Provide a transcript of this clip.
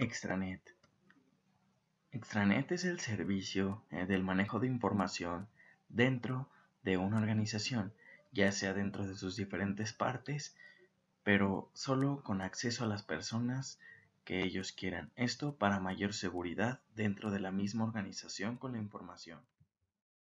Extranet. Extranet es el servicio eh, del manejo de información dentro de una organización, ya sea dentro de sus diferentes partes, pero solo con acceso a las personas que ellos quieran. Esto para mayor seguridad dentro de la misma organización con la información.